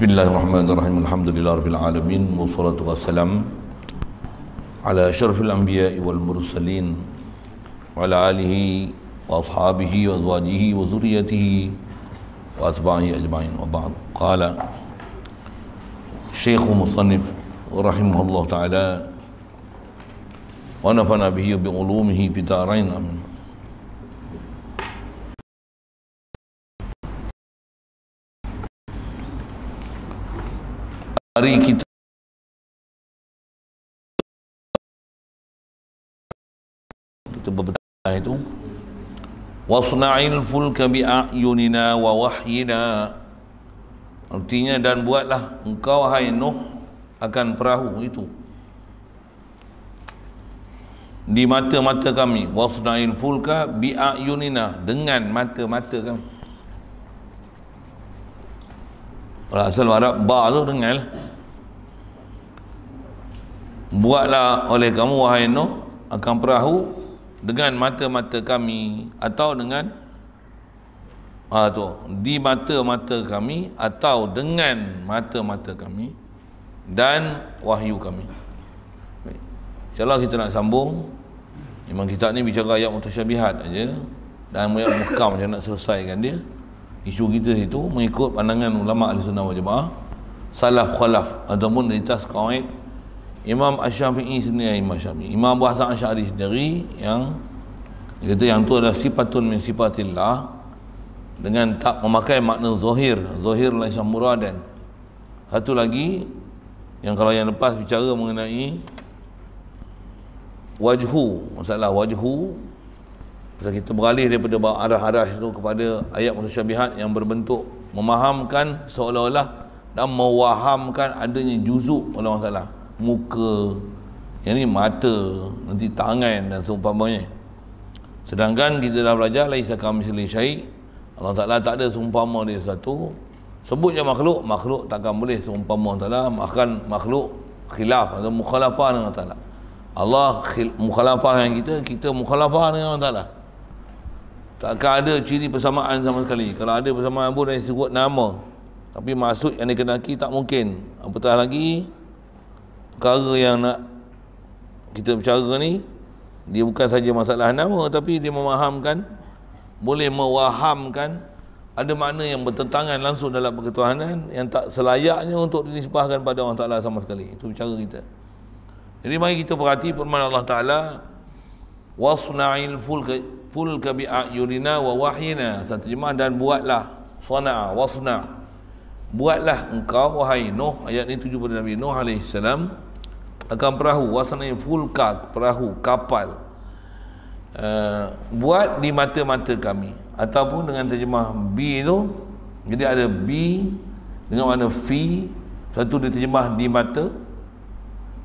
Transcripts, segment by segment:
بسم الله الرحمن الرحيم الحمد لله رب العالمين والصلاة والسلام على شرف الأنبياء والمرسلين وعلى آله وأصحابه وأزواجه وذريته وأتباعه أجمعين وبعد قال الشيخ مصنف رحمه الله تعالى ونفعنا به بعلومه في دارين أمين mari kita itu berbetulah itu wasna'il fulka bi'ayunina wa wahyina artinya dan buatlah engkau hai Nuh akan perahu itu di mata-mata kami wasna'il fulka bi'ayunina dengan mata-mata kami Orang asal Arab ba tu dengar lah buatlah oleh kamu wahai Nuh akan perahu dengan mata-mata kami atau dengan ah tu di mata-mata kami atau dengan mata-mata kami dan wahyu kami. Baik. Insya-Allah kita nak sambung. Memang kita ni bicara ayat mutasyabihat aja dan ayat muhkam macam nak selesaikan dia. Isu kita itu mengikut pandangan ulama Ahlussunnah wal Jamaah salaf khalaf ataupun dari tas qaid Imam Asy-Syafi'i sendiri Imam Syafi'i. Imam Abu Hasan Asy'ari sendiri yang dia kata yang tu adalah sifatun min sifatillah dengan tak memakai makna zahir. Zahir laisa muradan. Satu lagi yang kalau yang lepas bicara mengenai wajhu, masalah wajhu Pasal kita beralih daripada bawa arah-arah itu kepada ayat mutasyabihat yang berbentuk memahamkan seolah-olah dan mewahamkan adanya juzuk oleh Allah Ta'ala muka yang ni mata nanti tangan dan seumpamanya sedangkan kita dah belajar lai sakam misli syai Allah Taala tak ada seumpama dia satu sebut je makhluk makhluk takkan boleh seumpama Allah Taala makan makhluk khilaf atau mukhalafah dengan Allah Taala Allah khil- mukhalafah dengan kita kita mukhalafah dengan Allah Taala tak ada ciri persamaan sama sekali kalau ada persamaan pun dia sebut nama tapi maksud yang dikenaki tak mungkin apatah lagi perkara yang nak kita bicara ni dia bukan saja masalah nama tapi dia memahamkan boleh mewahamkan ada makna yang bertentangan langsung dalam perketuhanan yang tak selayaknya untuk dinisbahkan pada Allah Ta'ala sama sekali itu cara kita jadi mari kita perhati firman Allah Ta'ala wasna'il fulka fulka bi'ayurina wa wahyina satu jemaah dan buatlah sana'a wasna' buatlah engkau wahai Nuh ayat ini tujuh pada Nabi Nuh alaihissalam akan perahu wasanai fulka perahu kapal uh, buat di mata-mata kami ataupun dengan terjemah B itu jadi ada B dengan mana V satu terjemah di mata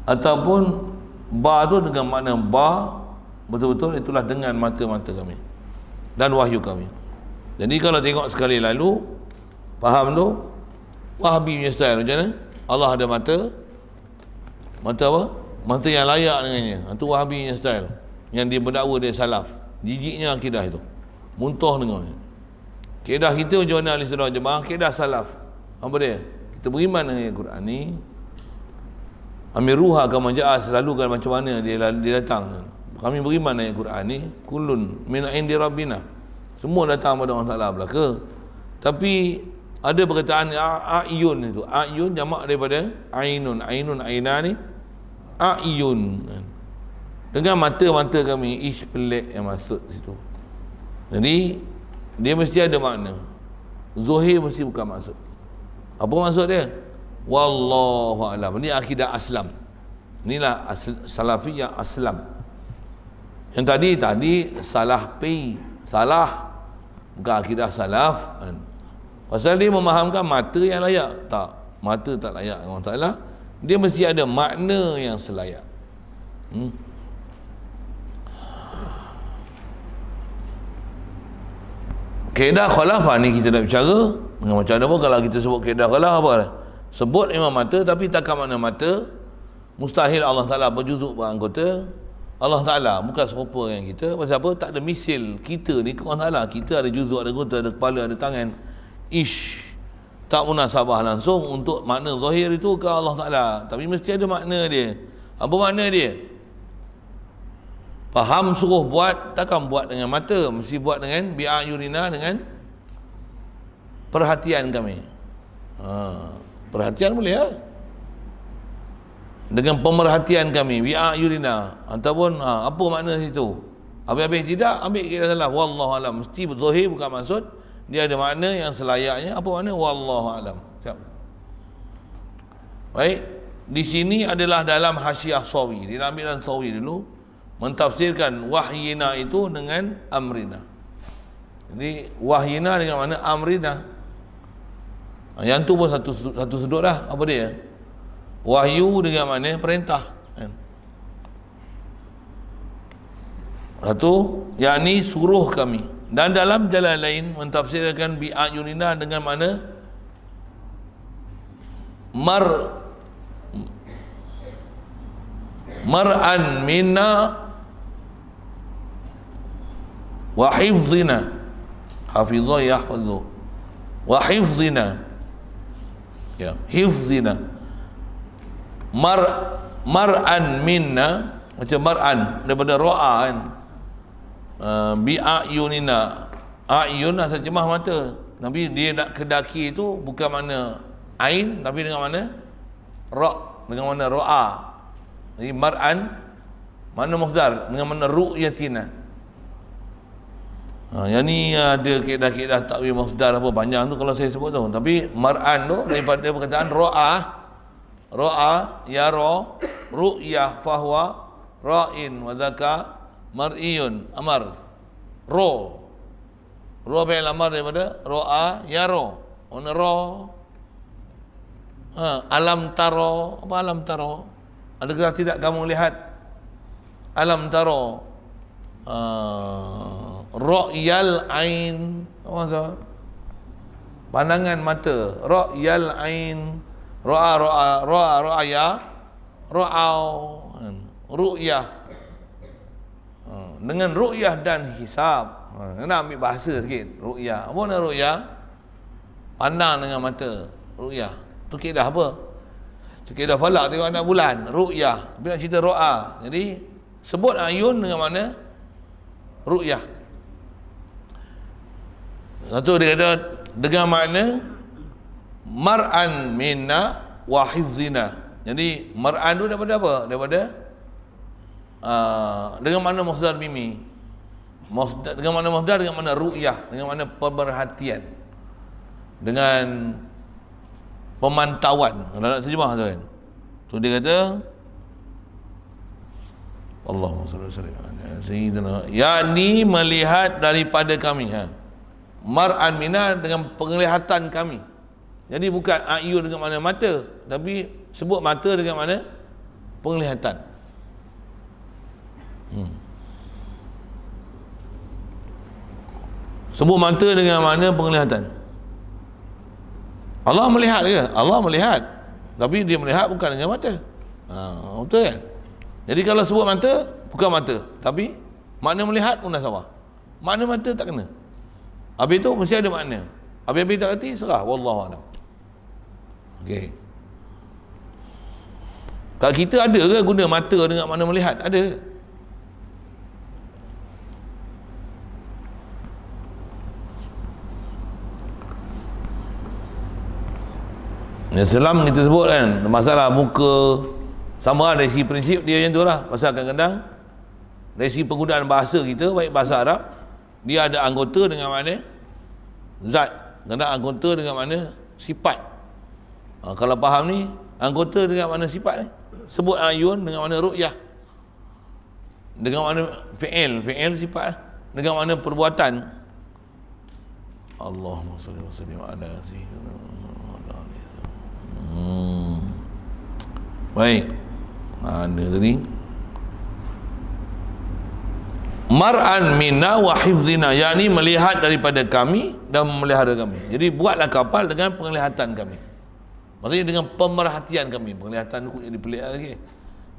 ataupun Ba itu dengan mana Ba betul-betul itulah dengan mata-mata kami dan wahyu kami jadi kalau tengok sekali lalu faham tu wahbi punya style macam mana Allah ada mata mata apa mata yang layak dengannya itu ha, wahabi yang style yang dia berdakwa dia salaf jijiknya akidah itu muntah dengannya akidah kita macam mana ahli sunnah jemaah akidah salaf apa dia kita beriman dengan Al-Quran ni Amir Ruha kamu ja'ah selalu kan macam mana dia, dia datang kami beriman dengan Al-Quran ni kulun min indi rabbina semua datang pada orang salah ke. tapi ada perkataan ayun itu ayun jamak daripada ainun ainun aina ni a'yun dengan mata-mata kami ish pelik yang masuk situ jadi dia mesti ada makna zuhir mesti bukan maksud apa maksud dia wallahu alam ni akidah aslam inilah asl- salafiyah aslam yang tadi tadi salah pi salah bukan akidah salaf pasal dia memahamkan mata yang layak tak mata tak layak Allah Ta'ala dia mesti ada makna yang selayak hmm. kaedah khalaf ni kita nak bicara macam mana pun kalau kita sebut kaedah khalaf apa sebut imam mata tapi takkan makna mata mustahil Allah Ta'ala berjuzuk beranggota Allah Ta'ala bukan serupa dengan kita pasal apa tak ada misil kita ni ke Allah Ta'ala kita ada juzuk ada anggota ada kepala ada tangan ish tak munasabah langsung untuk makna zahir itu ke Allah Ta'ala tapi mesti ada makna dia apa makna dia faham suruh buat takkan buat dengan mata mesti buat dengan bi'ayurina dengan perhatian kami ha. perhatian boleh ya dengan pemerhatian kami bi'ayurina ataupun ha, apa makna itu? habis-habis tidak ambil kira salah wallahualam mesti zahir bukan maksud dia ada makna yang selayaknya apa makna wallahu alam siap baik di sini adalah dalam hasiah sawi dia ambil dalam sawi dulu mentafsirkan wahyina itu dengan amrina jadi wahyina dengan mana amrina yang tu pun satu satu sudut dah apa dia wahyu dengan mana perintah kan? satu yakni suruh kami dan dalam jalan lain mentafsirkan bi ayunina dengan mana mar mar'an minna wa hifdhina hafizah yahfazuh wa hifdhina ya hifdhina mar mar'an minna macam mar'an daripada ro'a kan Ah, bi ayunina ayun asal jemah mata Nabi dia nak kedaki itu bukan mana ain tapi dengan mana ra' dengan mana ra'a jadi mar'an mana mufdar dengan mana ru'yatina ha, yang ni ada kaedah-kaedah takwil mufdar apa banyak tu kalau saya sebut tu tapi mar'an tu daripada perkataan ra'a ra'a ya ra ru'ya fahuwa ra'in wa zaka mar'iyun amar ro ro apa yang lamar daripada ro'a ya ro on ro ha, alam taro apa alam taro adakah tidak kamu lihat alam taro uh, ro'yal ain apa maksud pandangan mata ro'yal ain ro'a ro'a ro'a ro'a ya ro'au hmm. ru'yah ro dengan ru'yah dan hisab. Ha, nak ambil bahasa sikit. Ru'yah. Apa nak ru'yah? Pandang dengan mata. Ru'yah. Tu kaedah apa? Tu dah falak tengok anak bulan. Ru'yah. Tapi nak cerita ru'a. Jadi, sebut ayun dengan mana? Ru'yah. Satu dia kata, dengan mana? mar'an minna wahizina. Jadi, mar'an tu daripada apa? Daripada uh, dengan mana masdar mimi masdar, dengan mana masdar dengan mana ru'yah dengan mana pemerhatian dengan pemantauan kalau nak terjemah tu kan tu dia kata Allah. salli alaihi yakni melihat daripada kami ha mar'an mina dengan penglihatan kami jadi bukan ayu ah, dengan mana mata tapi sebut mata dengan mana penglihatan hmm. sebut mata dengan mana penglihatan Allah melihat ke? Allah melihat tapi dia melihat bukan dengan mata ha, betul kan? jadi kalau sebut mata bukan mata tapi mana melihat pun dah sama mana mata tak kena habis tu mesti ada makna habis-habis tak kerti serah Wallahualam Okey. Kalau kita ada ke guna mata dengan mana melihat? Ada. Yang selam kita sebut kan Masalah muka Sama lah dari segi prinsip dia macam tu lah Pasal kadang-kadang Dari segi penggunaan bahasa kita Baik bahasa Arab Dia ada anggota dengan mana Zat Kena anggota dengan mana Sifat ha, Kalau faham ni Anggota dengan mana sifat ni Sebut ayun dengan mana ru'yah Dengan mana fi'il Fi'il sifat lah Dengan mana perbuatan Allahumma salli wa sallim ala sayyidina Hmm. Baik. Mana tadi? Mar'an minna wa hifzina yakni melihat daripada kami dan memelihara kami. Jadi buatlah kapal dengan penglihatan kami. Maksudnya dengan pemerhatian kami. Penglihatan itu jadi pelik lagi. Okay.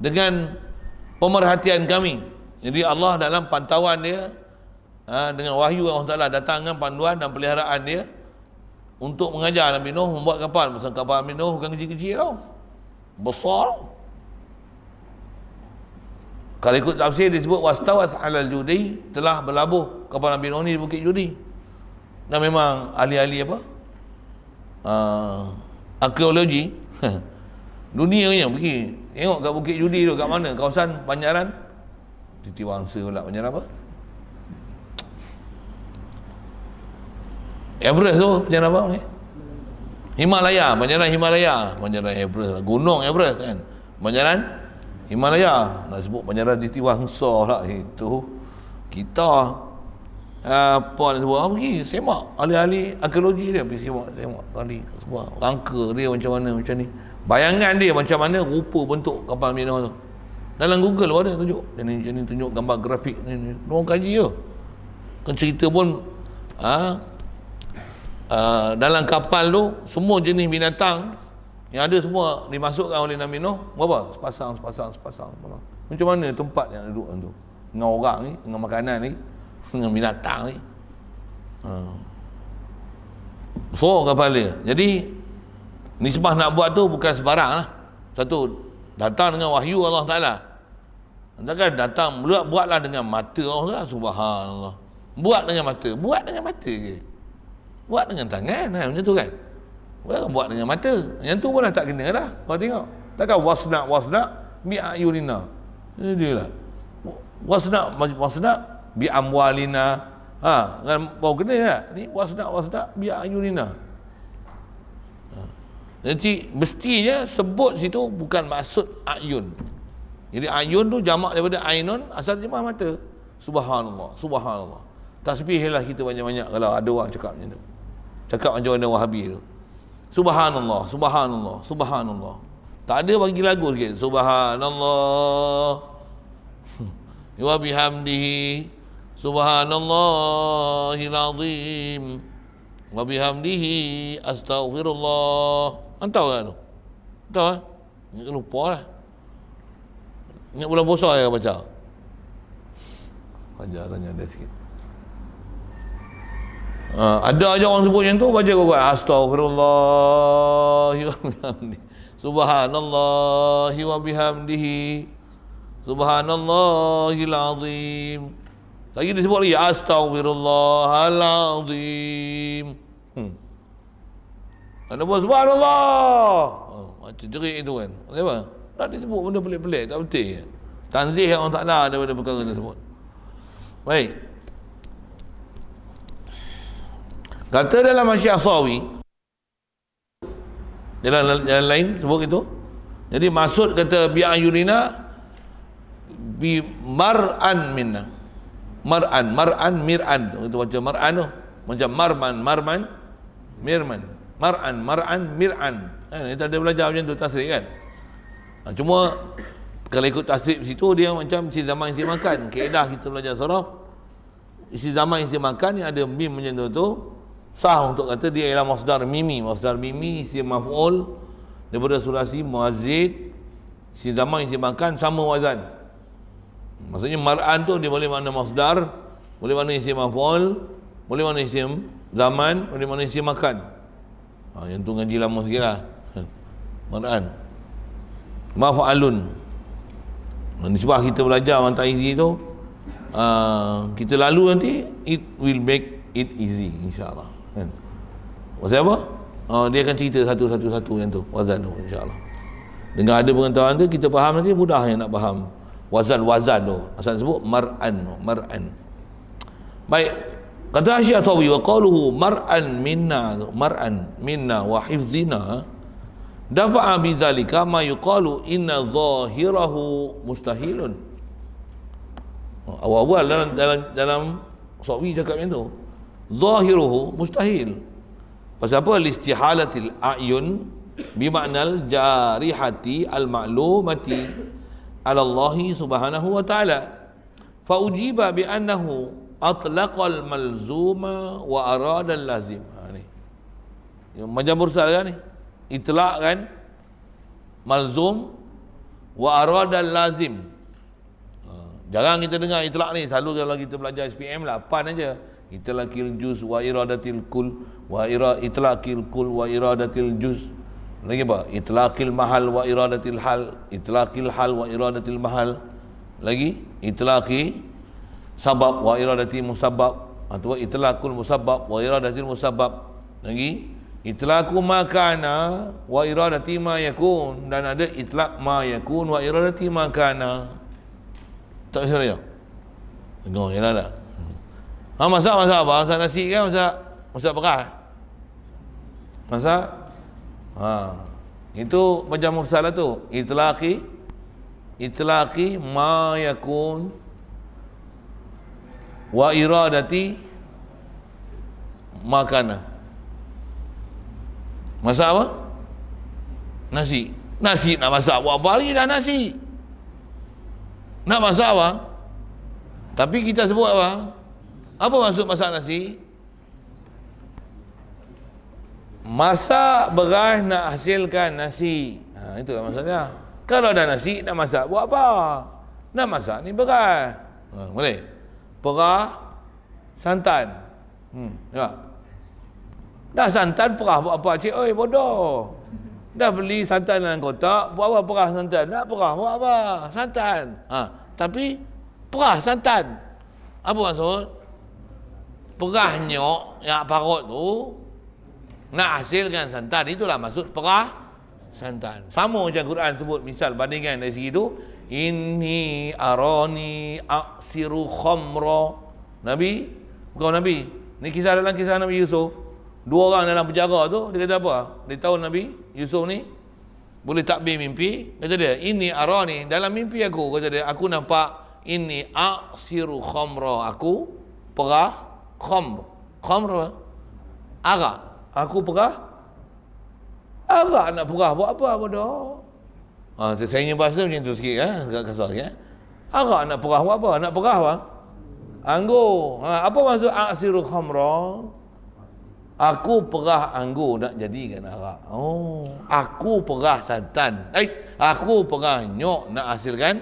Dengan pemerhatian kami. Jadi Allah dalam pantauan dia ha, dengan wahyu Allah Ta'ala datang dengan panduan dan peliharaan dia untuk mengajar Nabi Nuh membuat kapal pasal kapal Nabi Nuh kan kecil-kecil tau besar kalau ikut tafsir disebut wastawas alal judi telah berlabuh kapal Nabi Nuh ni di Bukit Judi dan memang ahli-ahli apa uh, arkeologi dunia ni, pergi tengok kat Bukit Judi tu kat mana kawasan Banjaran Titi Wangsa pula Banjaran apa Everest tu macam apa ni? Himalaya, Banjaran Himalaya, Banjaran Everest, Gunung Everest kan. Banjaran Himalaya, nak sebut Banjaran di Tiwangsa lah itu. Kita apa nak sebut, ah, pergi semak ahli-ahli arkeologi dia pergi semak, semak kali semua rangka dia macam mana macam ni. Bayangan dia macam mana rupa bentuk kapal Minah tu. Dalam Google pun ada tunjuk. Dan ini, tunjuk gambar grafik ni. Orang kaji je. Kan cerita pun ah ha? Ah, dalam kapal tu semua jenis binatang yang ada semua dimasukkan oleh Nabi Nuh berapa? sepasang, sepasang, sepasang, sepasang. macam mana tempat yang duduk tu dengan orang ni, dengan makanan ni dengan binatang ni hmm. Ah. so kapal dia jadi nisbah nak buat tu bukan sebarang lah. satu datang dengan wahyu Allah Ta'ala Takkan datang, buatlah dengan mata Allah subhanallah. Buat dengan mata, buat dengan mata je buat dengan tangan ha, macam tu kan Bukan buat dengan mata yang tu pun dah tak kena dah kau tengok takkan wasna wasna bi ayurina dia lah wasna wasna bi amwalina ha kan bau kena ya ni wasna wasna bi ayurina ha. nanti mestinya sebut situ bukan maksud ayun jadi ayun tu jamak daripada ainun asal jemaah mata subhanallah subhanallah tasbihlah kita banyak-banyak kalau ada orang cakap macam tu cakap macam mana wahabi tu subhanallah subhanallah subhanallah tak ada bagi lagu sikit subhanallah wa bihamdihi subhanallahil azim wa bihamdihi astaghfirullah entah kan tu entah ni kan? lupa lah ingat bulan puasa yang baca baca tanya dia sikit Ha, ada aja orang sebut yang tu baca Quran astagfirullah subhanallah wa bihamdihi subhanallahil azim lagi disebut lagi astagfirullahal azim hmm. ada pun subhanallah oh, macam jerit itu kan kenapa tak disebut benda pelik-pelik tak betul ya? tanzih yang orang tak nak daripada perkara tersebut baik Kata dalam Masyar Sawi dalam, dalam lain sebut itu Jadi maksud kata bi'an yurina bi mar'an minna. Mar'an, mar'an, mir'an. Itu macam mar'an tu. Macam marman, marman, mirman. Mar'an, mar'an, mir'an. Kan kita ada belajar macam tu tasrik kan. Ha, cuma kalau ikut tasrik situ dia macam si zaman isi makan. keedah kita belajar sorof. Isi zaman isi makan yang ada bim macam tu sah untuk kata dia ialah masdar mimi masdar mimi isi maf'ul daripada sulasi muazzid si zaman isi makan sama wazan maksudnya mar'an tu dia boleh makna masdar boleh makna isi maf'ul boleh makna isi zaman boleh makna isi makan ha, yang tu ngaji lama sikit lah ha, mar'an maf'alun ha, sebab kita belajar orang tak tu uh, kita lalu nanti it will make it easy insyaAllah kan pasal apa uh, dia akan cerita satu-satu-satu yang tu wazan tu insyaAllah dengan ada pengetahuan tu kita faham nanti mudah yang nak faham wazan-wazan tu asal sebut mar'an mar'an baik kata Asyik Tawi wa qaluhu mar'an minna mar'an minna wa hifzina dafa'a bizalika ma yuqalu inna zahirahu mustahilun awal-awal dalam dalam, dalam Sofi cakap macam tu zahiruhu mustahil pasal apa listihalatil a'yun bima'nal jarihati al ma'lumati ala Allahi subhanahu wa ta'ala Faujiba ujiba bi annahu atlaqal malzuma wa arada al lazim ha, macam bursal kan ni itlaq kan malzum wa arada al lazim ha, jarang kita dengar itlaq ni selalu kalau kita belajar SPM lah pan aja itlaqil juz wa iradatil kul wa ira itlaqil kul wa iradatil juz lagi apa itlaqil mahal wa iradatil hal itlaqil hal wa iradatil mahal lagi itlaqi sabab wa iradati musabab atau ha, itlaqul musabab wa iradatil musabab lagi itlaqu ma kana wa iradati ma yakun dan ada itlaq ma yakun wa iradati ma kana tak sure ya tengok jelah ya tak Ha masak masak apa? Masak nasi kan masak masak beras. Masak. Ha. Itu macam mursalah tu. Itlaqi itlaqi ma yakun wa iradati makana. Masak apa? Nasi. Nasi nak masak buat apa lagi dah nasi. Nak masak apa? Tapi kita sebut apa? Apa maksud masak nasi? Masak beras nak hasilkan nasi. Ha, lah maksudnya. Kalau ada nasi, nak masak buat apa? Nak masak ni beras. Ha, boleh? Perah, santan. Hmm, ya. Dah santan, perah buat apa? Cik, oi bodoh. Dah beli santan dalam kotak, buat apa perah santan? Nak perah buat apa? Santan. Ha, tapi, perah santan. Apa maksud? perah nyok yang parut tu nak hasilkan santan itulah maksud perah santan sama macam Quran sebut misal bandingkan dari segi tu ini aroni aksiru khomro Nabi bukan Nabi ni kisah dalam kisah Nabi Yusuf dua orang dalam penjara tu dia kata apa dia tahu Nabi Yusuf ni boleh tak takbir mimpi kata dia ini aroni dalam mimpi aku kata dia aku nampak ini aksiru khomro aku perah khamr khamr apa arak aku perah arak nak perah buat apa bodoh ha tu saya ni bahasa macam tu sikit eh agak kasar sikit eh ha. arak nak perah buat apa nak perah apa anggur ha apa maksud aksiru khamra Aku perah anggur nak jadikan arak. Oh, aku perah santan. Eh, aku perah nyok nak hasilkan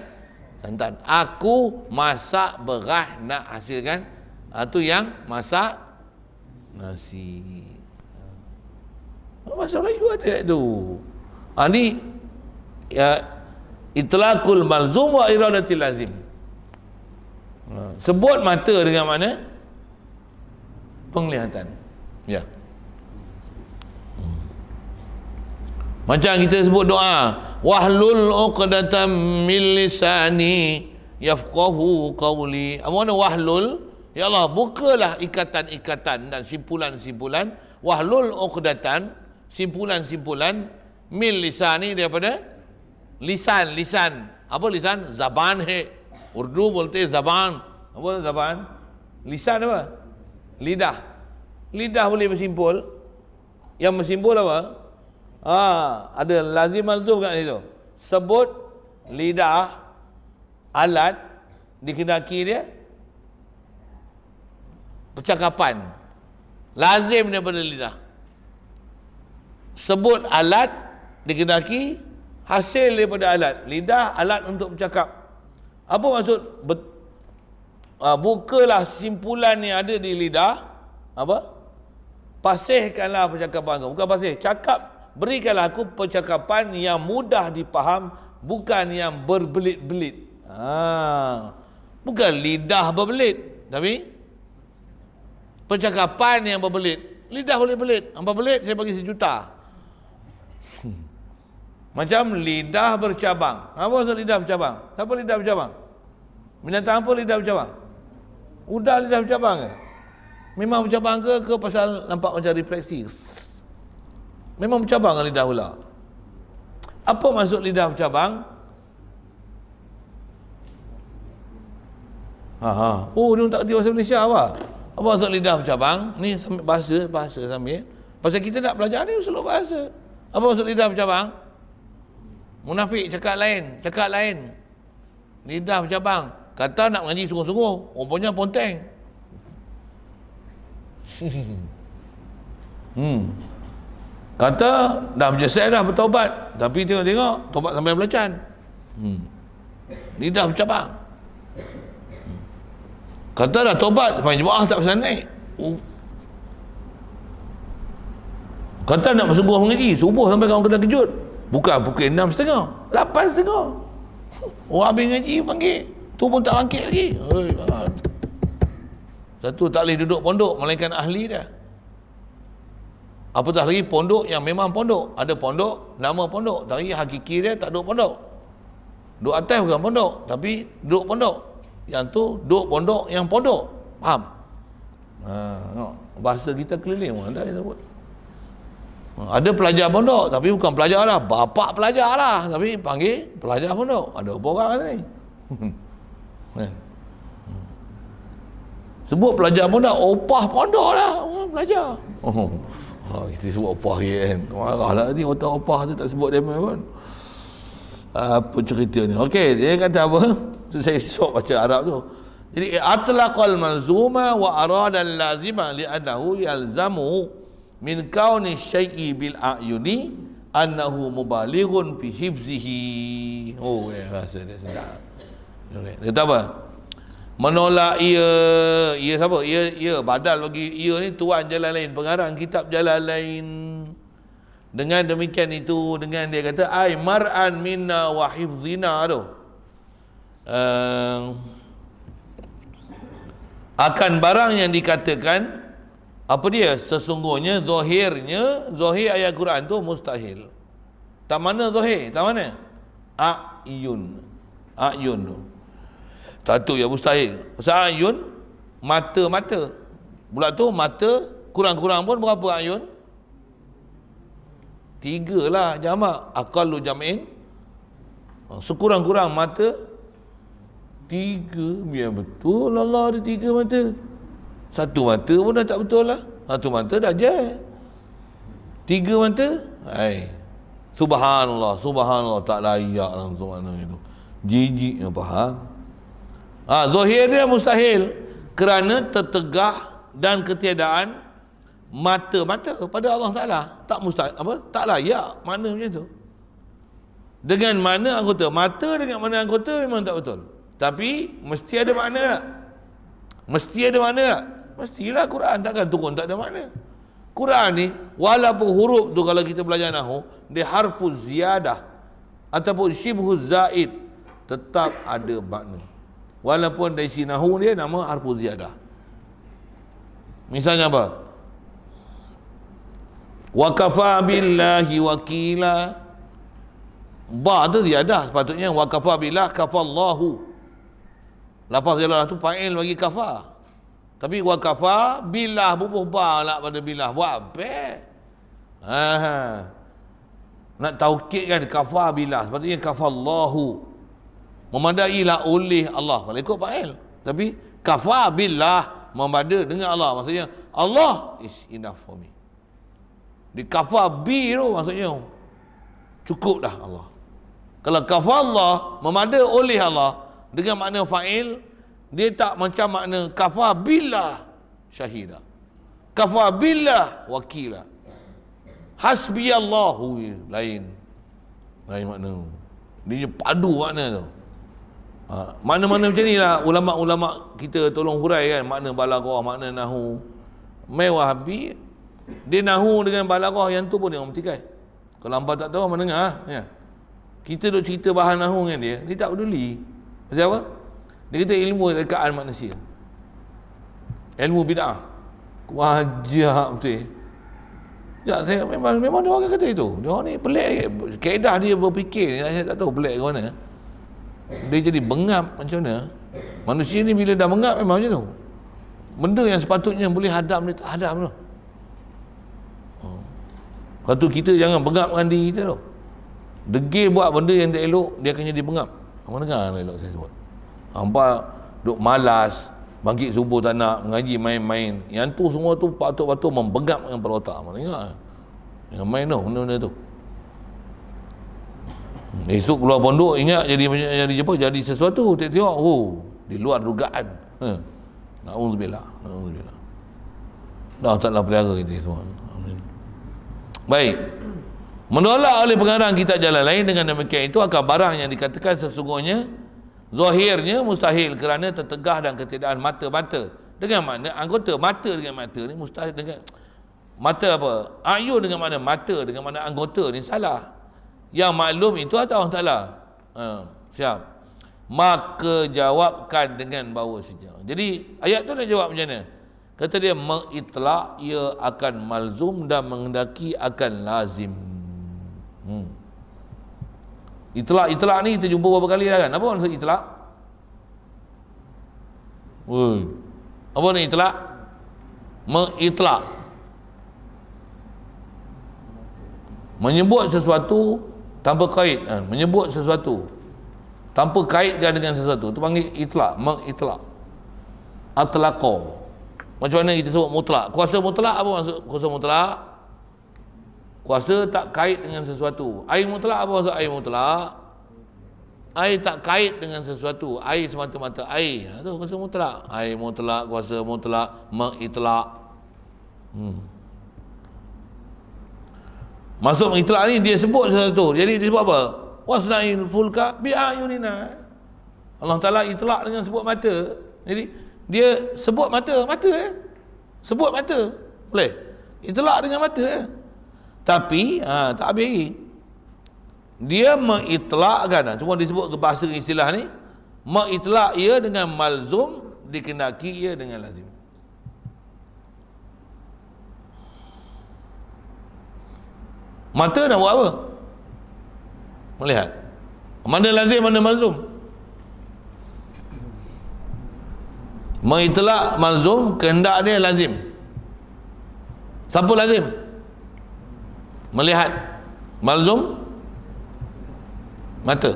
santan. Aku masak beras nak hasilkan itu ah, yang masak nasi. Oh, ah. bahasa Melayu ada itu. Ha, ah, ini ya, itlaqul malzum wa iradatil lazim. Ha, sebut mata dengan mana? Penglihatan. Ya. Macam kita sebut doa Wahlul uqdatan min lisani Yafqahu qawli Apa mana wahlul? Ya Allah, bukalah ikatan-ikatan dan simpulan-simpulan wahlul uqdatan, simpulan-simpulan min lisan ni daripada lisan, lisan. Apa lisan? Zaban he. Urdu bolte zaban. Apa zaban? Lisan apa? Lidah. Lidah boleh bersimpul. Yang bersimpul apa? Ha, ada lazim malzum kat situ. Sebut lidah alat dikenaki dia percakapan lazim daripada lidah sebut alat digendaki hasil daripada alat lidah alat untuk bercakap apa maksud ah, bukalah simpulan yang ada di lidah apa pasihkanlah percakapan kau bukan pasih cakap berikanlah aku percakapan yang mudah dipaham bukan yang berbelit-belit ha. bukan lidah berbelit tapi percakapan yang berbelit lidah boleh belit hamba belit saya bagi sejuta hmm. macam lidah bercabang apa maksud lidah bercabang siapa lidah bercabang binatang apa lidah bercabang udah lidah bercabang ke memang bercabang ke ke pasal nampak macam refleksi memang bercabang lidah ular apa maksud lidah bercabang Ha ha. Oh, dia tak kerti bahasa Malaysia apa? Apa maksud lidah bercabang? Ni bahasa, bahasa sambil. Ya? Pasal kita nak belajar ni usul bahasa. Apa maksud lidah bercabang? Munafik cakap lain, cakap lain. Lidah bercabang. Kata nak mengaji sungguh-sungguh. Rupanya ponteng. hmm. Kata dah berjasai dah bertaubat. Tapi tengok-tengok, taubat sampai belacan. Hmm. Lidah bercabang. Kata dah tobat, main jemaah tak pasal naik. Oh. Kata nak bersungguh mengaji, subuh sampai kawan kena kejut. Bukan pukul enam setengah, lapan setengah. Orang habis ngaji panggil. Tu pun tak bangkit lagi. Satu tak boleh duduk pondok, melainkan ahli dia. Apatah lagi pondok yang memang pondok. Ada pondok, nama pondok. Tapi hakiki dia tak duduk pondok. Duduk atas bukan pondok, tapi duduk pondok yang tu duk pondok yang pondok faham ha, tengok. bahasa kita keliling mana kita buat ha, ada pelajar pondok tapi bukan pelajar lah bapak pelajar lah tapi panggil pelajar pondok ada berapa orang kat sini eh. sebut pelajar pondok opah pondok lah orang pelajar oh, ha, kita sebut opah ni kan eh. marah lah ni otak opah tu tak sebut dia pun apa cerita okey dia kata apa itu saya esok baca Arab tu. Jadi atlaqal manzuma wa arada lazima li annahu yalzamu min kauni syai'i bil ayuni annahu mubalighun fi hifzihi. Oh, ya rasa dia sedap. Okay. Dia kata apa? Menolak ia, ia siapa? Ia, ia badal bagi ia ni tuan jalan lain, pengarang kitab jalan lain. Dengan demikian itu, dengan dia kata, Ay mar'an minna wa hifzina tu akan barang yang dikatakan apa dia sesungguhnya zahirnya zahir ayat Quran tu mustahil tak mana zahir tak mana ayun ayun tu tak tu ya mustahil pasal ayun mata mata bulat tu mata kurang-kurang pun berapa ayun tiga lah jamak akal lu jamin sekurang-kurang mata tiga biar betul Allah ada tiga mata satu mata pun dah tak betul lah satu mata dah je tiga mata hai subhanallah subhanallah tak layak langsung mana itu jijik yang faham ha, zohir dia mustahil kerana tertegah dan ketiadaan mata-mata pada Allah Ta'ala tak mustahil apa tak layak mana macam tu dengan mana anggota mata dengan mana anggota memang tak betul tapi mesti ada makna tak? Mesti ada makna tak? Mestilah Quran takkan turun tak ada makna. Quran ni walaupun huruf tu kalau kita belajar nahu dia harfu ziyadah ataupun syibhu zaid tetap ada makna. Walaupun dari si nahu dia nama harfu ziyadah. Misalnya apa? Wa kafa billahi wakila. Ba tu ziyadah sepatutnya wa kafa billah kafallahu lafaz jalalah tu fa'il bagi kafa tapi wa kafa bilah bubuh ba lah pada bilah buat apa ha nak taukid kan kafa bilah sepatutnya kafallahu memadailah oleh Allah kalau ikut fa'il tapi kafa bilah memada dengan Allah maksudnya Allah is enough for me di kafa bi tu maksudnya cukup dah Allah kalau kafa Allah memada oleh Allah dengan makna fa'il dia tak macam makna kafa billah syahida kafa billah wakila hasbi allahu ya, lain lain makna dia padu makna tu ha, mana-mana macam inilah ulama-ulama kita tolong hurai kan makna balaghah makna nahu mai wahabi dia nahu dengan balaghah yang tu pun dia mentikai kalau hangpa tak tahu mendengar ha, ya kita duk cerita bahan nahu dengan dia dia tak peduli Pasal apa? Dia kata ilmu rekaan manusia. Ilmu bid'ah. Wajah betul. Ya, saya memang memang dia orang kata itu. Dia orang ni pelik kaedah dia berfikir ni saya tak tahu pelik ke mana. Dia jadi bengap macam mana? Manusia ni bila dah bengap memang macam tu. Benda yang sepatutnya boleh hadam dia tak hadam tu. Oh. Lepas tu kita jangan bengap dengan diri kita tu. Degil buat benda yang tak elok, dia akan jadi bengap. Abang dengar kan elok saya sebut. Hampa ah, duk malas, bangkit subuh tak nak, mengaji main-main. Yang tu semua tu patut-patut membegap dengan kepala otak. Abang dengar Yang main tu, benda-benda tu. Hmm, esok keluar pondok, ingat jadi jadi apa? Jadi sesuatu, tengok-tengok. Oh, di luar dugaan. Ha. Na'udzubillah. Na'udzubillah. Dah taklah pelihara kita semua. Amin. Baik menolak oleh pengarang kita jalan lain dengan demikian itu akan barang yang dikatakan sesungguhnya zahirnya mustahil kerana tertegah dan ketidakan mata-mata dengan mana anggota mata dengan mata ni mustahil dengan mata apa ayun dengan mana mata dengan mana anggota ni salah yang maklum itu atau Allah Ta'ala ha, siap maka jawabkan dengan bawa sejauh jadi ayat tu nak jawab macam mana kata dia mengitlak ia akan malzum dan mengendaki akan lazim Hmm. Itlak itlak ni kita jumpa beberapa kali dah kan. Apa maksud itlak? Woi. Apa ni itlak? Mengitlak. Menyebut sesuatu tanpa kait, eh. menyebut sesuatu tanpa kaitkan dengan sesuatu Tu panggil itlak, mengitlak. atlaqo. Macam mana kita sebut mutlak? Kuasa mutlak apa maksud kuasa mutlak? Kuasa tak kait dengan sesuatu. Air mutlak apa maksud air mutlak? Air tak kait dengan sesuatu. Air semata-mata air. Itu ha, kuasa mutlak. Air mutlak, kuasa mutlak, mengitlak. Hmm. Maksud mengitlak ni dia sebut sesuatu. Jadi dia sebut apa? Wasna'in fulka bi'ayunina. Allah Ta'ala itlak dengan sebut mata. Jadi dia sebut mata. Mata eh? Sebut mata. Boleh? Itlak dengan mata eh? tapi ha, tak habis lagi dia mengitlakkan cuma ha, disebut bahasa istilah ni mengitlak ia dengan malzum dikenaki ia dengan lazim mata nak buat apa melihat mana lazim mana malzum mengitlak malzum kehendak dia lazim siapa lazim melihat malzum mata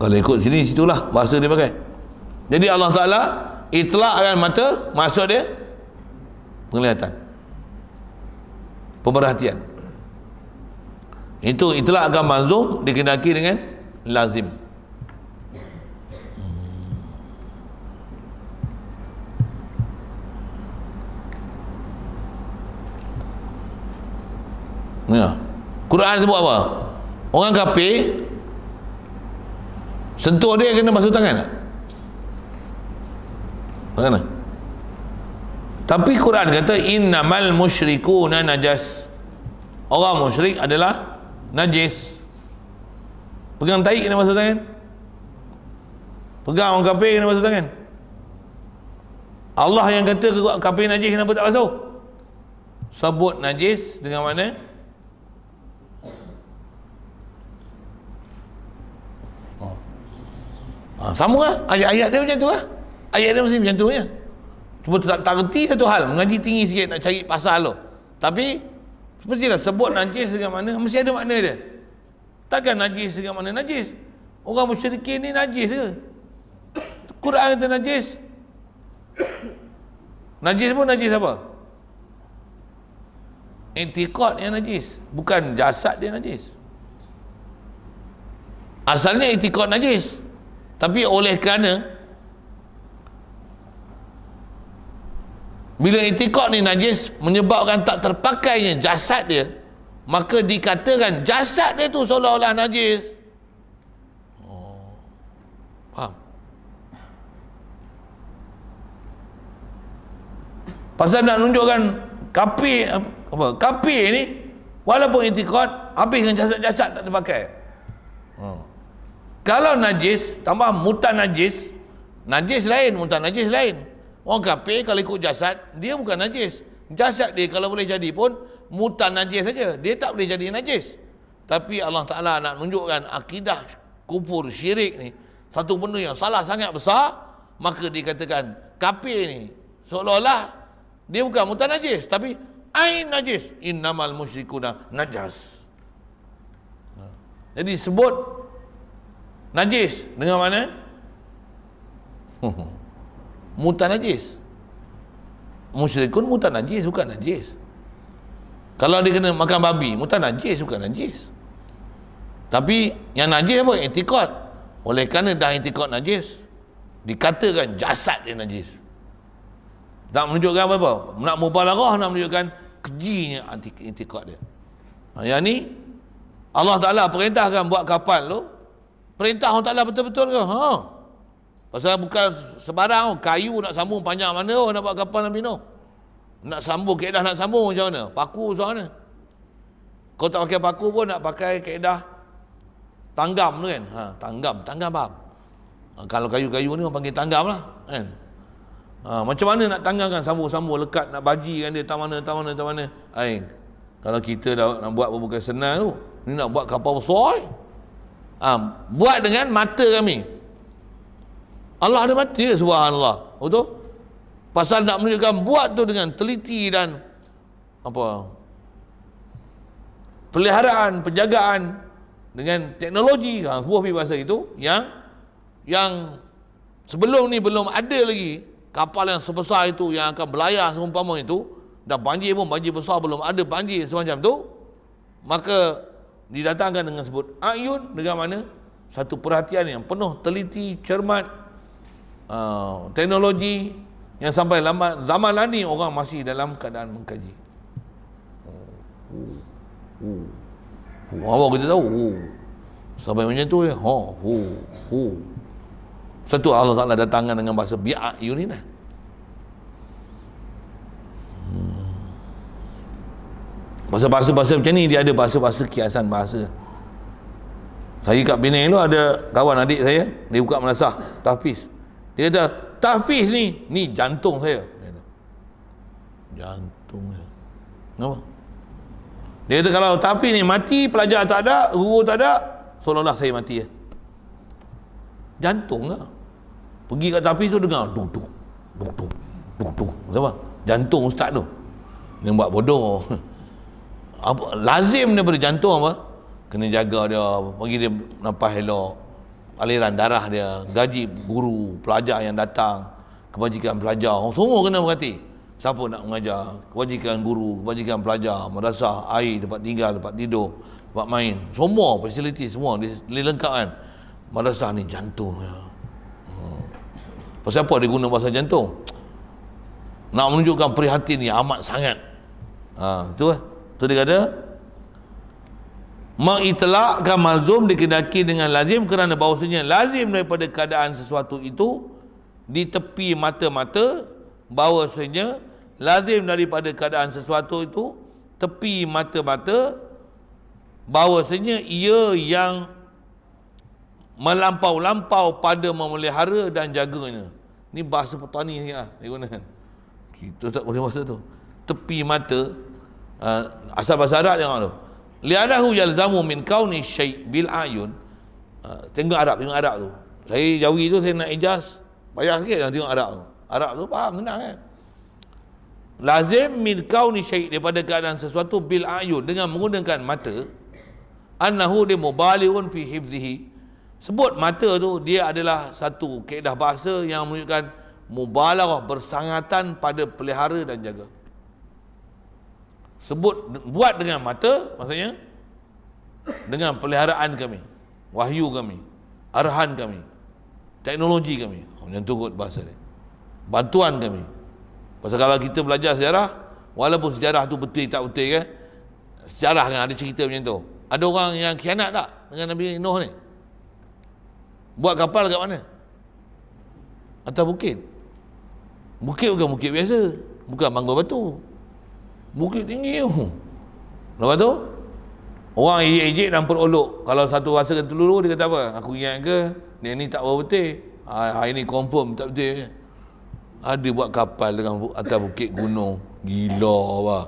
kalau ikut sini situlah bahasa dia pakai jadi Allah Ta'ala itlakkan mata maksud dia penglihatan pemerhatian itu itlakkan malzum dikenaki dengan lazim Ya. Quran sebut apa? Orang kafir sentuh dia kena basuh tangan tak? Mana? Tapi Quran kata innamal musyrikuna najas. Orang musyrik adalah najis. Pegang tai kena basuh tangan. Pegang orang kafir kena basuh tangan. Allah yang kata kafir najis kenapa tak basuh? Sebut najis dengan mana? Ha, sama lah. Ayat-ayat dia macam tu lah. Ayat dia mesti macam tu ya. Cuma tak, tak reti satu hal. Mengaji tinggi sikit nak cari pasal lo. Tapi, mesti lah sebut najis dengan mana. Mesti ada makna dia. Takkan najis dengan mana najis. Orang musyrikin ni najis ke? Quran kata najis. Najis pun najis apa? Intikot yang najis. Bukan jasad dia najis. Asalnya intikot Najis tapi oleh kerana bila itikad ni najis menyebabkan tak terpakainya jasad dia maka dikatakan jasad dia tu seolah-olah najis oh, Pasal nak tunjukkan kapi apa kapi ni walaupun itikad habis dengan jasad-jasad tak terpakai. Hmm. Kalau najis, tambah mutan najis, najis lain, mutan najis lain. Orang kafir kalau ikut jasad, dia bukan najis. Jasad dia kalau boleh jadi pun, mutan najis saja. Dia tak boleh jadi najis. Tapi Allah Ta'ala nak tunjukkan akidah kufur syirik ni, satu benda yang salah sangat besar, maka dikatakan kafir ni, seolah-olah dia bukan mutan najis. Tapi, ain najis. Innamal musyrikuna najas. Ha. Jadi sebut najis dengan mana hmm. mutan najis musyrikun mutan najis bukan najis kalau dia kena makan babi mutan najis bukan najis tapi yang najis apa etikot oleh kerana dah etikot najis dikatakan jasad dia najis Tak menunjukkan apa, -apa? nak mubalarah nak menunjukkan kejinya etikot dia yang ni Allah Ta'ala perintahkan buat kapal tu Perintah Allah Ta'ala betul-betul ke? Ha. Pasal bukan sebarang oh, kayu nak sambung panjang mana Oh nak buat kapal Nabi Nuh. Nak sambung keedah nak sambung macam mana? Paku macam mana? Kau tak pakai paku pun nak pakai keedah tanggam tu kan? Ha, tanggam, tanggam faham? Ha, kalau kayu-kayu ni orang panggil tanggam lah kan? Ha, macam mana nak kan? sambung-sambung lekat nak baji kan dia tak mana, tak mana, tak mana? Ain. Kalau kita dah nak buat pun bukan senang tu. Ni nak buat kapal besar eh? ha, buat dengan mata kami Allah ada mata ya subhanallah betul pasal nak menunjukkan buat tu dengan teliti dan apa peliharaan penjagaan dengan teknologi ha, sebuah bahasa itu yang yang sebelum ni belum ada lagi kapal yang sebesar itu yang akan berlayar seumpama itu dan banjir pun banjir besar belum ada banjir semacam tu maka didatangkan dengan sebut ayun dengan mana satu perhatian yang penuh teliti cermat uh, teknologi yang sampai lama zaman lani orang masih dalam keadaan mengkaji oh, oh. awak kita tahu oh. sampai macam tu ya ha oh, oh. satu Allah Taala datangkan dengan bahasa bi'ayunina hmm. Bahasa-bahasa macam ni dia ada bahasa-bahasa kiasan bahasa. Saya kat Penang tu ada kawan adik saya, dia buka madrasah tahfiz. Dia kata, "Tahfiz ni ni jantung saya." Jantung saya. Kenapa? Dia kata kalau tapi ni mati, pelajar tak ada, guru tak ada, seolah-olah saya mati. ya. Jantung lah. Pergi kat tapi tu dengar, dung dung, dung dung, dung Jantung ustaz tu. Dia buat bodoh. apa, lazim daripada jantung apa kena jaga dia bagi dia nampak elok aliran darah dia gaji guru pelajar yang datang kebajikan pelajar oh, semua kena berhati siapa nak mengajar kebajikan guru kebajikan pelajar madrasah air tempat tinggal tempat tidur tempat main semua fasiliti semua dilengkapkan madrasah ni jantung ya. hmm. pasal apa dia guna bahasa jantung nak menunjukkan prihatin ni amat sangat ha, itu lah eh? tu dia kata mengitlakkan malzum dikendaki dengan lazim kerana bahawasanya lazim daripada keadaan sesuatu itu di tepi mata-mata bahawasanya lazim daripada keadaan sesuatu itu tepi mata-mata bahawasanya ia yang melampau-lampau pada memelihara dan jaganya ni bahasa petani ni lah kita tak boleh bahasa tu tepi mata uh, asal bahasa Arab tengok tu li'anahu yalzamu min kauni syai' bil ayun ah, tengok Arab tengok Arab tu saya jawi tu saya nak ijaz payah sikit nak tengok Arab tu Arab tu faham senang kan lazim min kauni syai' daripada keadaan sesuatu bil ayun dengan menggunakan mata annahu li mubalighun fi hifzihi sebut mata tu dia adalah satu kaedah bahasa yang menunjukkan mubalaghah bersangatan pada pelihara dan jaga sebut buat dengan mata maksudnya dengan peliharaan kami wahyu kami arahan kami teknologi kami oh, macam tu kot bahasa dia bantuan kami pasal kalau kita belajar sejarah walaupun sejarah tu betul tak betul kan sejarah kan ada cerita macam tu ada orang yang kianat tak dengan Nabi Nuh ni buat kapal kat mana atau bukit bukit bukan bukit biasa bukan manggul batu bukit tinggi tu lepas tu orang ejek-ejek dan perolok kalau satu rasa kata dulu dia kata apa aku ingat ke ni, ni tak berapa betul ha, hari ni confirm tak betul ha, buat kapal dengan atas bukit gunung gila apa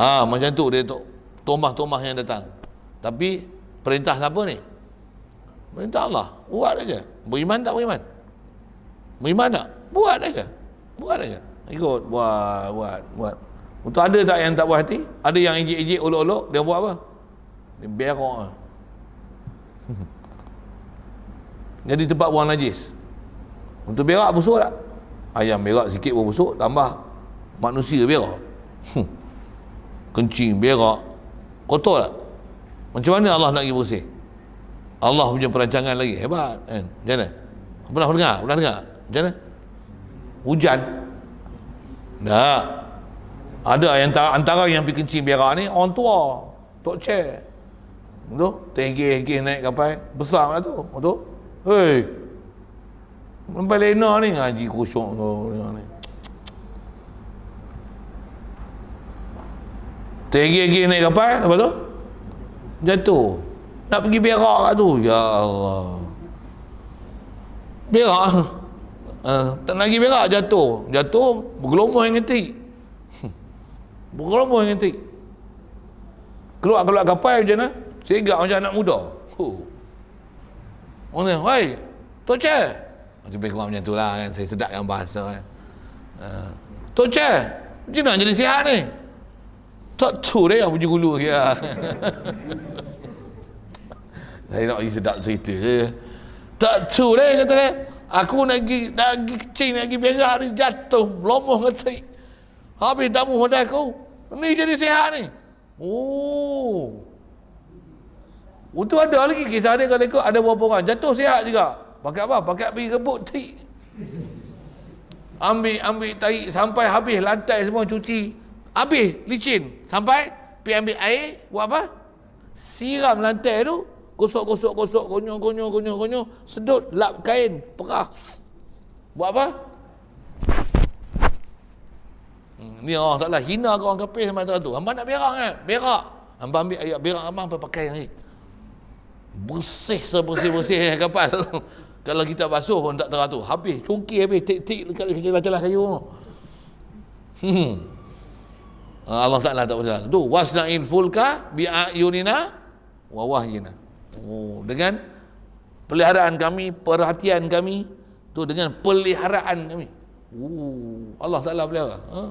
ha, macam tu dia tu tomah-tomah yang datang tapi perintah siapa ni perintah Allah buat aja beriman tak beriman beriman tak buat aja buat aja ikut buat buat buat untuk ada tak yang tak puas hati? Ada yang ejek-ejek, olok-olok, dia buat apa? Dia berok lah. Jadi tempat buang najis. Untuk berak busuk tak? Ayam berak sikit pun busuk, tambah manusia berak. Hmm. Kencing berak, kotor tak? Macam mana Allah nak pergi bersih? Allah punya perancangan lagi hebat kan? Macam mana? Pernah dengar? Pernah dengar? Macam mana? Hujan? dah ada yang antara, antara yang pergi kencing biara ni orang tua tok cek tu tenggih-tenggih naik kapal besar lah tu tu hei sampai lena ni ngaji kusyuk tu ni tenggih-tenggih naik kapal lepas tu jatuh nak pergi berak kat tu ya Allah berak uh, tak lagi berak jatuh jatuh bergelombang yang ketik Berombong yang cantik. Keluar-keluar kapal macam mana? Segak macam anak muda. Oh, Orang kata, wai, Tok Chai. Macam lebih macam tu lah kan. Saya sedapkan bahasa kan. Uh, eh. Tok Chai, macam mana jadi sihat ni? Tak tu dah yang punya gulu ya. saya nak pergi sedap cerita je. Tak tu dah kata dia. Aku nak pergi, nak pergi kecil, nak pergi berak ni jatuh. Lomoh kata. Habis damu pada aku. Ni jadi sihat ni. Oh. Untuk oh, ada lagi kisah ni kalau ikut ada beberapa orang jatuh sihat juga. Pakai apa? Pakai api rebut tai. Ambil ambil tai sampai habis lantai semua cuci. Habis licin sampai pergi ambil air buat apa? Siram lantai tu. Gosok-gosok-gosok konyo-konyo-konyo-konyo sedut lap kain peras. Buat apa? Hmm. Ni oh, Allah Ta'ala hina ke orang kafir sama tu. Hamba nak berak kan? Berak. Hamba ambil ayat berak hamba apa pakai ni? Bersih sebersih-bersih yang eh, kapal tu. Kalau kita basuh pun tak teratur. Habis, cungkir habis, tik-tik dekat celah-celah kayu. Hmm. Ah, Allah Ta'ala tak berjalan. Tu, wasna'in fulka bi'ayunina wawahyina. Oh, dengan peliharaan kami, perhatian kami, tu dengan peliharaan kami. Oh, Allah Ta'ala pelihara ha?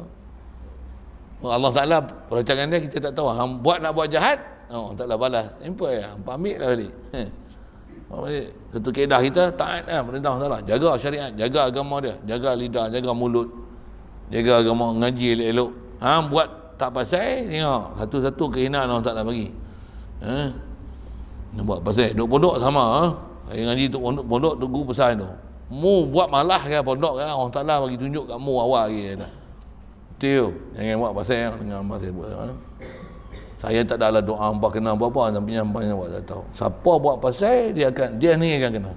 Allah Ta'ala perancangan dia kita tak tahu ha, buat nak buat jahat ha, Allah oh, Ta'ala balas simple ya hampa ambil lah balik ha. satu kaedah kita taat lah perintah Allah jaga syariat jaga agama dia jaga lidah jaga mulut jaga agama ngaji elok-elok ha, buat tak pasal tengok satu-satu kehinaan Allah Ta'ala bagi ha? nak buat pasal duduk pondok sama ha? ngaji tu pondok pondok tu guru pesan tu mu buat malah ke pondok ke Allah Taala bagi tunjuk kat mu awal lagi kata. Tiu, jangan buat pasal yang dengan pasal Saya tak ada lah doa hamba kena apa-apa tapi yang banyak buat tak tahu. Siapa buat pasal dia akan dia ni akan kena.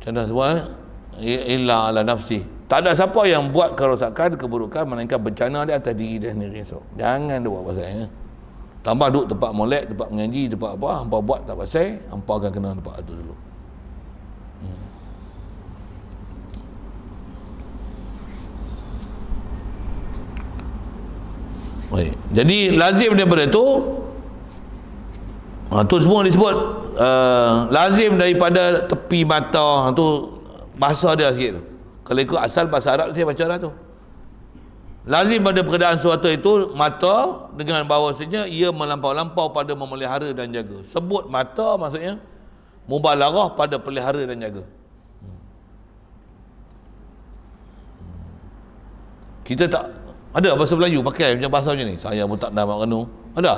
Contoh sebab eh? ya, illa ala nafsi. Tak ada siapa yang buat kerosakan, keburukan melainkan bencana dia atas diri dia sendiri esok. Jangan dia buat pasal ya. Tambah duduk tempat molek, tempat mengaji, tempat apa, hampa buat tak pasal, hampa akan kena tempat itu dulu. Baik. Jadi lazim daripada itu ha, ah, tu semua disebut uh, lazim daripada tepi mata ah, tu bahasa dia sikit Kalau ikut asal bahasa Arab saya baca lah tu. Lazim pada perkataan suatu itu mata dengan bahawasanya ia melampau-lampau pada memelihara dan jaga. Sebut mata maksudnya mubalarah pada pelihara dan jaga. Hmm. Kita tak ada bahasa Melayu pakai macam bahasa macam ni. Saya pun tak nak renung. Ada.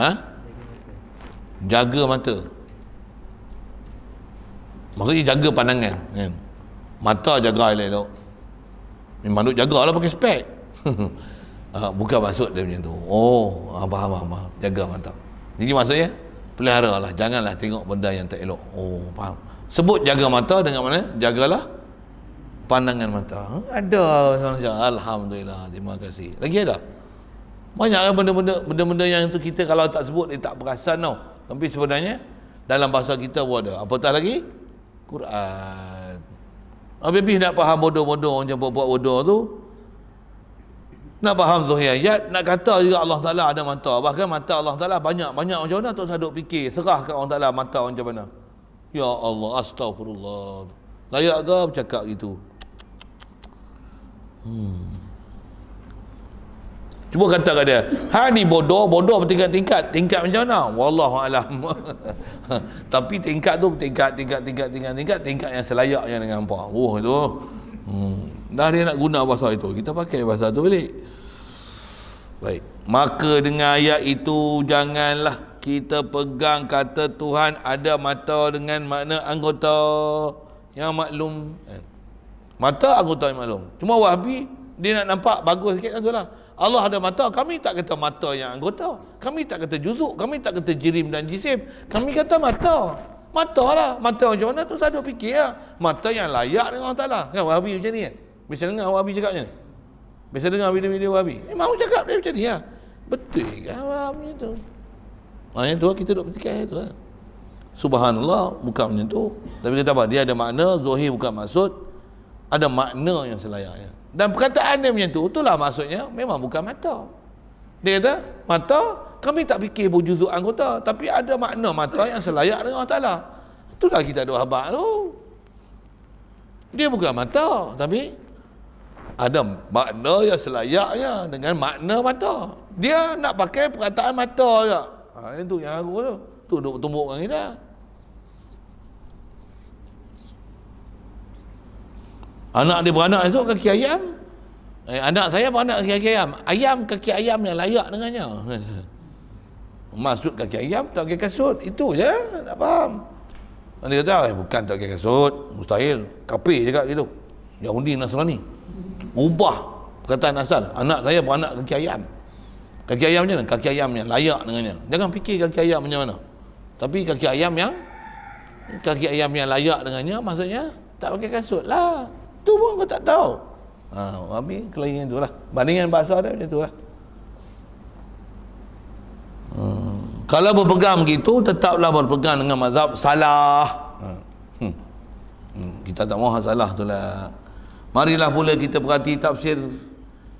Ha? Jaga mata. Maksudnya jaga pandangan, kan? Mata jaga elok-elok. Memang duk jagalah pakai spek. Ah, bukan maksud dia macam tu. Oh, ah, faham, faham, faham. Jaga mata. Jadi maksudnya, pelihara lah. Janganlah tengok benda yang tak elok. Oh, faham. Sebut jaga mata dengan mana? Jagalah pandangan mata ha? ada macam alhamdulillah terima kasih lagi ada banyak kan benda-benda benda-benda yang itu kita kalau tak sebut dia tak perasan tau tapi sebenarnya dalam bahasa kita pun ada apatah lagi Quran Habib nak faham bodoh-bodoh macam buat-buat bodoh tu nak faham zuhir ayat nak kata juga Allah Ta'ala ada mata bahkan mata Allah Ta'ala banyak-banyak macam mana tak saduk fikir serahkan Allah Ta'ala mata macam mana Ya Allah astagfirullah layak ke bercakap gitu Hmm. Cuba kata kat dia, ha ni bodoh, bodoh bertingkat-tingkat. Tingkat macam mana? Wallahu alam. Tapi tingkat tu tingkat tingkat, tingkat, tingkat, tingkat, tingkat yang selayaknya dengan hangpa. Oh tu. Hmm. Dah dia nak guna bahasa itu. Kita pakai bahasa tu balik. Baik. Maka dengan ayat itu janganlah kita pegang kata Tuhan ada mata dengan makna anggota yang maklum. Eh. Mata anggota yang maklum. Cuma wahabi, dia nak nampak bagus sikit kan lah. Allah ada mata, kami tak kata mata yang anggota. Kami tak kata juzuk, kami tak kata jirim dan jisim. Kami kata mata. Mata lah. Mata macam mana tu saya fikir lah. Mata yang layak dengan Allah Ta'ala. Kan wahabi macam ni kan? Biasa dengar wahabi cakap macam ni? Biasa dengar video-video wahabi? Memang eh, cakap dia macam ni lah. Betul kan wahabi macam tu? Maknanya tu kita duduk petikai tu kan? Subhanallah bukan macam tu. Tapi kita apa? Dia ada makna, zuhir bukan maksud ada makna yang selayaknya dan perkataan dia macam tu itulah maksudnya memang bukan mata dia kata mata kami tak fikir berjuzuk anggota tapi ada makna mata yang selayak dengan Allah Ta'ala itulah kita ada habak tu dia bukan mata tapi ada makna yang selayaknya dengan makna mata dia nak pakai perkataan mata je ha, itu yang aku tu tu duduk tumbuk dengan kita Anak dia beranak itu kaki ayam. Eh, anak saya beranak kaki, kaki ayam. Ayam kaki ayam yang layak dengannya. Masuk kaki ayam tak kaki kasut. Itu je. Tak faham. Dia kata, eh, bukan tak kaki kasut. Mustahil. Kapir juga gitu. Yahudi Nasrani. Ubah perkataan asal. Anak saya beranak kaki ayam. Kaki ayam macam mana? Kaki ayam yang layak dengannya. Jangan fikir kaki ayam macam mana. Tapi kaki ayam yang kaki ayam yang layak dengannya maksudnya tak pakai kasut lah. Tu pun kau tak tahu. Ha, Mami kelainan tu lah. Bandingan bahasa dia macam tu lah. Hmm. Kalau berpegang begitu, tetaplah berpegang dengan mazhab salah. Ha. Hmm. Hmm. Kita tak mahu salah tu lah. Marilah pula kita berhati tafsir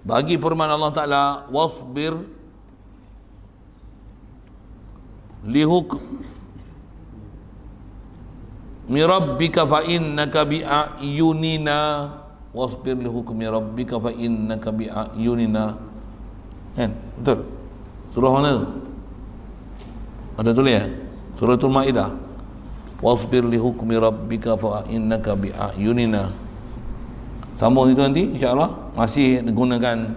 bagi firman Allah Ta'ala wasbir lihuk mirabbika fa innaka bi ayunina wasbir li hukmi rabbika fa innaka bi ayunina kan betul surah mana ada tulis ya suratul maidah wasbir li hukmi rabbika fa innaka bi ayunina sambung itu nanti insyaallah masih gunakan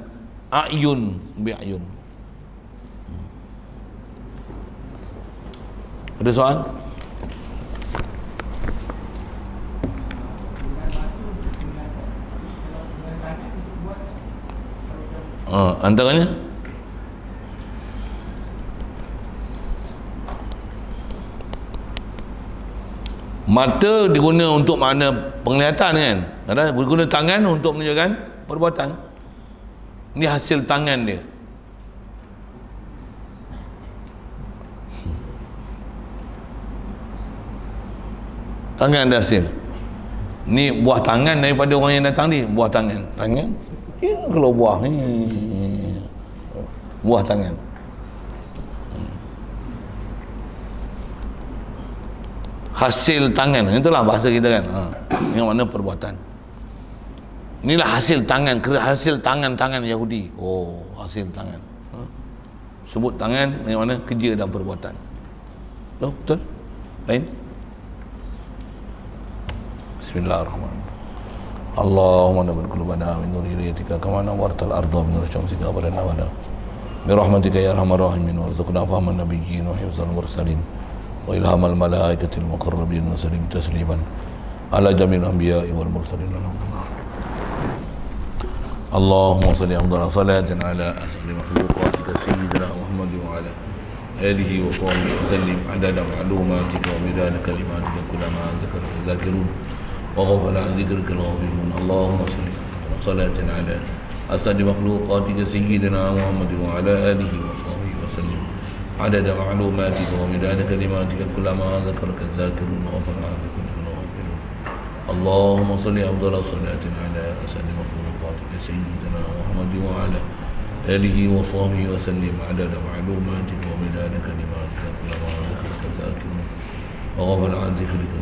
ayun bi ayun hmm. ada soalan ha, antaranya mata diguna untuk makna penglihatan kan kadang guna tangan untuk menunjukkan perbuatan ini hasil tangan dia tangan dia hasil ni buah tangan daripada orang yang datang ni buah tangan tangan Ya kalau buah ni buah tangan. Hasil tangan itulah bahasa kita kan. Ha. Yang mana perbuatan. Inilah hasil tangan hasil tangan-tangan Yahudi. Oh, hasil tangan. Ha? Sebut tangan yang mana kerja dan perbuatan. Loh, betul? Lain? Bismillahirrahmanirrahim. اللهم دبر قلوبنا من نور هدايتك كما نورت الارض من نور شمسك ابرنا ونا برحمتك يا ارحم الراحمين وارزقنا فهم النبيين وحفظ المرسلين والهام الملائكه المقربين والمرسلين تسليما على جميع الانبياء والمرسلين اللهم صل على صلاة على أسر مخلوقاتك سيدنا محمد وعلى آله وصحبه وسلم عدد معلوماتك ومداد كلماتك كلما ذكرت الذاكرون ذكر وغفل عن ذكرك الغافلون اللهم صل صلاة على أسد مخلوقاتك سيدنا محمد وعلى آله وصحبه وسلم عدد معلوماتك ومداد كلماتك كلما ذكرك الذاكرون وغفل عن ذكرك الغافلون اللهم صل أفضل صلاة على أسد مخلوقاتك سيدنا محمد وعلى آله وصحبه وسلم عدد معلوماتك ومداد كلماتك كلما ذكرك الذاكرون وغفل عن ذكرك